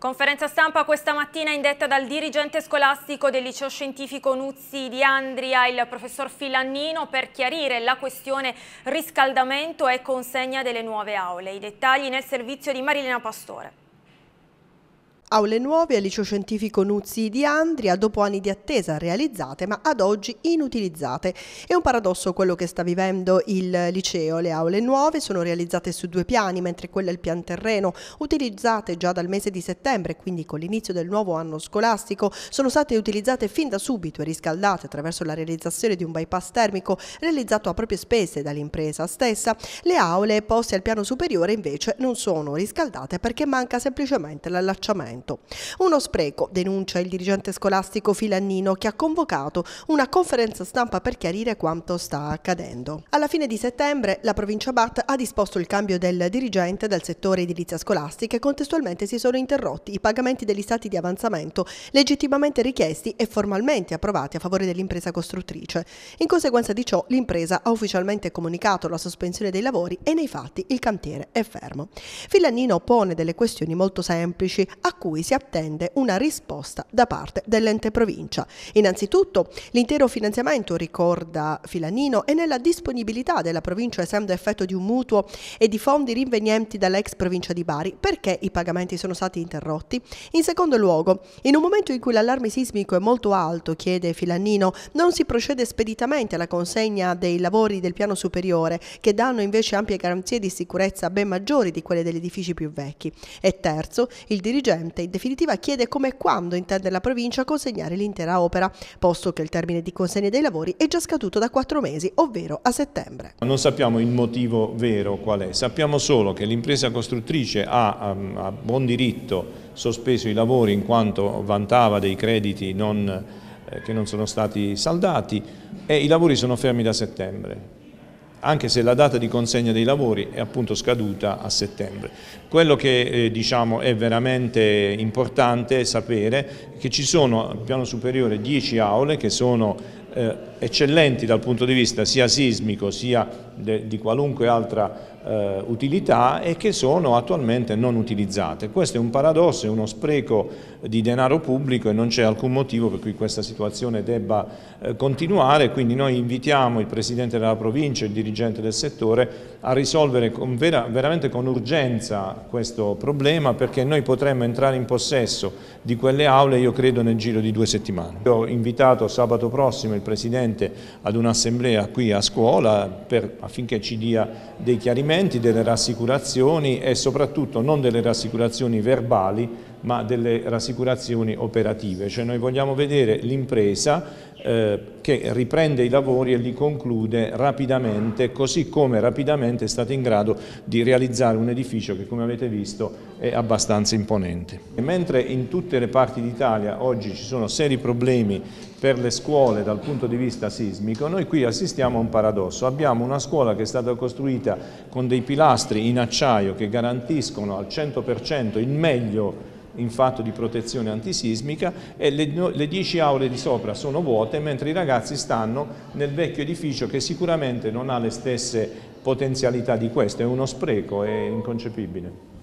Conferenza stampa questa mattina indetta dal dirigente scolastico del liceo scientifico Nuzzi di Andria, il professor Filannino, per chiarire la questione riscaldamento e consegna delle nuove aule. I dettagli nel servizio di Marilena Pastore. Aule nuove al liceo scientifico Nuzzi di Andria dopo anni di attesa realizzate ma ad oggi inutilizzate. È un paradosso quello che sta vivendo il liceo. Le aule nuove sono realizzate su due piani mentre quelle al pian terreno, utilizzate già dal mese di settembre, quindi con l'inizio del nuovo anno scolastico, sono state utilizzate fin da subito e riscaldate attraverso la realizzazione di un bypass termico realizzato a proprie spese dall'impresa stessa. Le aule poste al piano superiore invece non sono riscaldate perché manca semplicemente l'allacciamento. Benevento. Uno spreco, denuncia il dirigente scolastico Filannino che ha convocato una conferenza stampa per chiarire quanto sta accadendo. Alla fine di settembre la provincia BAT ha disposto il cambio del dirigente del settore edilizia scolastica e contestualmente si sono interrotti i pagamenti degli stati di avanzamento legittimamente richiesti e formalmente approvati a favore dell'impresa costruttrice. In conseguenza di ciò l'impresa ha ufficialmente comunicato la sospensione dei lavori e nei fatti il cantiere è fermo. Filannino pone delle questioni molto semplici a cui cui si attende una risposta da parte dell'ente provincia. Innanzitutto l'intero finanziamento, ricorda Filanino, è nella disponibilità della provincia essendo effetto di un mutuo e di fondi rinvenienti dall'ex provincia di Bari. Perché i pagamenti sono stati interrotti? In secondo luogo, in un momento in cui l'allarme sismico è molto alto, chiede Filanino, non si procede speditamente alla consegna dei lavori del piano superiore che danno invece ampie garanzie di sicurezza ben maggiori di quelle degli edifici più vecchi. E terzo, il dirigente scelta. In definitiva chiede come e quando intende la provincia consegnare l'intera opera, posto che il termine di consegna dei lavori è già scaduto da quattro mesi, ovvero a settembre. Non sappiamo il motivo vero qual è, sappiamo solo che l'impresa costruttrice ha um, a buon diritto sospeso i lavori in quanto vantava dei crediti non, eh, che non sono stati saldati e i lavori sono fermi da settembre anche se la data di consegna dei lavori è appunto scaduta a settembre. Quello che eh, diciamo, è veramente importante sapere è che ci sono al piano superiore 10 aule che sono eh, eccellenti dal punto di vista sia sismico sia di qualunque altra eh, utilità e che sono attualmente non utilizzate. Questo è un paradosso, è uno spreco di denaro pubblico e non c'è alcun motivo per cui questa situazione debba eh, continuare, quindi noi invitiamo il Presidente della provincia e il dirigente del settore a risolvere con vera, veramente con urgenza questo problema perché noi potremmo entrare in possesso di quelle aule io credo nel giro di due settimane. Ho invitato sabato prossimo il Presidente ad un'assemblea qui a scuola per, affinché ci dia dei chiarimenti riferimenti, delle rassicurazioni e soprattutto non delle rassicurazioni verbali ma delle rassicurazioni operative, cioè noi vogliamo vedere l'impresa eh, che riprende i lavori e li conclude rapidamente, così come rapidamente è stata in grado di realizzare un edificio che come avete visto è abbastanza imponente. E mentre in tutte le parti d'Italia oggi ci sono seri problemi per le scuole dal punto di vista sismico, noi qui assistiamo a un paradosso. Abbiamo una scuola che è stata costruita con dei pilastri in acciaio che garantiscono al 100% il meglio in fatto di protezione antisismica e le dieci aule di sopra sono vuote mentre i ragazzi stanno nel vecchio edificio che sicuramente non ha le stesse potenzialità di questo, è uno spreco, è inconcepibile.